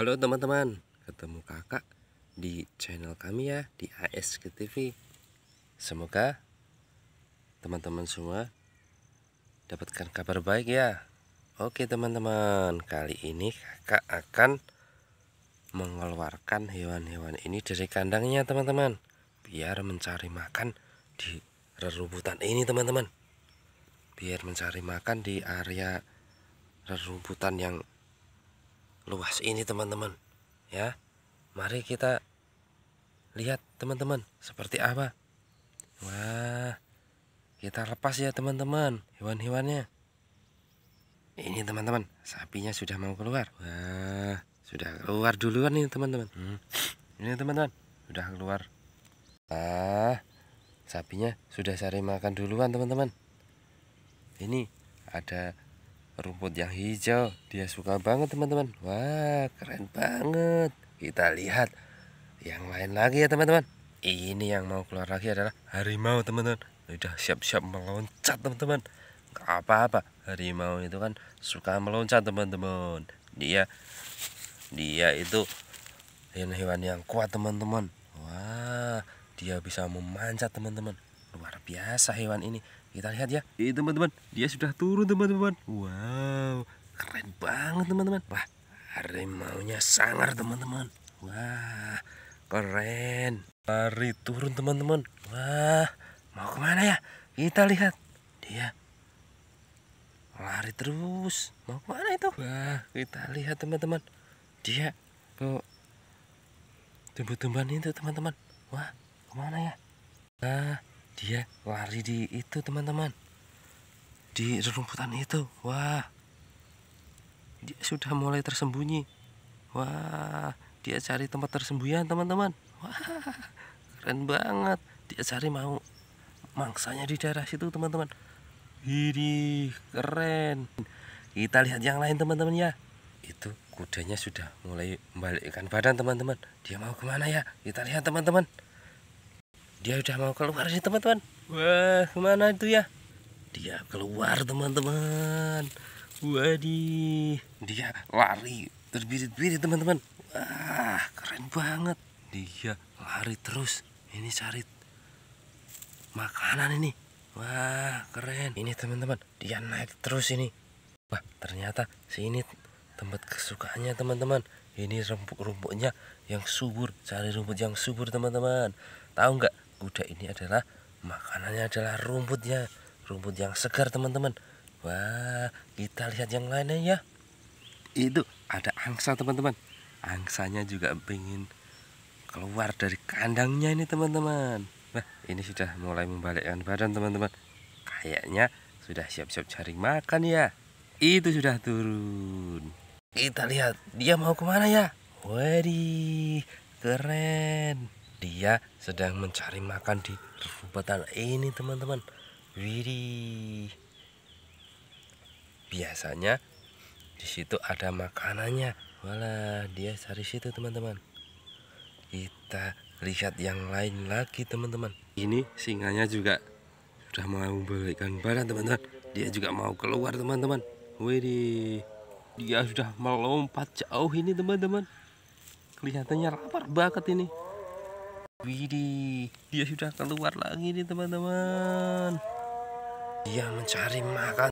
Halo teman-teman, ketemu kakak di channel kami ya, di ASK TV. Semoga teman-teman semua dapatkan kabar baik ya. Oke teman-teman, kali ini kakak akan mengeluarkan hewan-hewan ini dari kandangnya teman-teman. Biar mencari makan di rerumputan ini teman-teman. Biar mencari makan di area rerumputan yang luas ini teman-teman ya mari kita lihat teman-teman seperti apa wah kita lepas ya teman-teman hewan-hewannya ini teman-teman sapinya sudah mau keluar wah sudah keluar duluan ini teman-teman hmm. ini teman-teman sudah keluar ah sapinya sudah cari makan duluan teman-teman ini ada rumput yang hijau. Dia suka banget teman-teman. Wah keren banget. Kita lihat yang lain lagi ya teman-teman. Ini yang mau keluar lagi adalah harimau teman-teman. Udah siap-siap meloncat teman-teman. Gak apa-apa. Harimau itu kan suka meloncat teman-teman. Dia dia itu hewan-hewan yang kuat teman-teman. Wah dia bisa memanjat teman-teman Luar biasa hewan ini. Kita lihat ya. Ini iya, teman-teman, dia sudah turun teman-teman. Wow, keren banget teman-teman. Wah, harimau nya sangar teman-teman. Wah, keren. lari turun teman-teman. Wah, mau kemana ya? Kita lihat. Dia lari terus. Mau kemana itu? Wah, kita lihat teman-teman. Dia ke tumbuh-tumbuhan itu teman-teman. Wah, kemana ya? Nah, dia lari di itu teman-teman di rerumputan itu wah dia sudah mulai tersembunyi wah dia cari tempat tersembunyian teman-teman wah keren banget dia cari mau mangsanya di daerah situ teman-teman ini keren kita lihat yang lain teman-teman ya itu kudanya sudah mulai membalikkan badan teman-teman dia mau kemana ya kita lihat teman-teman dia udah mau keluar sih teman-teman wah kemana itu ya dia keluar teman-teman wadih dia lari terbirit-birit teman-teman wah keren banget dia lari terus ini cari makanan ini wah keren ini teman-teman dia naik terus ini wah ternyata sini tempat kesukaannya teman-teman ini rumput-rumputnya yang subur cari rumput yang subur teman-teman tahu nggak kuda ini adalah makanannya adalah rumputnya rumput yang segar teman-teman wah kita lihat yang lainnya ya itu ada angsa teman-teman angsanya juga pengen keluar dari kandangnya ini teman-teman nah ini sudah mulai membalikkan badan teman-teman kayaknya sudah siap-siap cari makan ya itu sudah turun kita lihat dia mau kemana ya Wadi keren dia sedang mencari makan di rumputan ini teman-teman Wiri biasanya di situ ada makanannya walah dia cari situ teman-teman kita lihat yang lain lagi teman-teman ini singanya juga sudah mau balikkan badan teman-teman dia juga mau keluar teman-teman Wiri dia sudah melompat jauh ini teman-teman kelihatannya lapar banget ini Widi, dia sudah keluar lagi nih teman-teman. Dia mencari makan.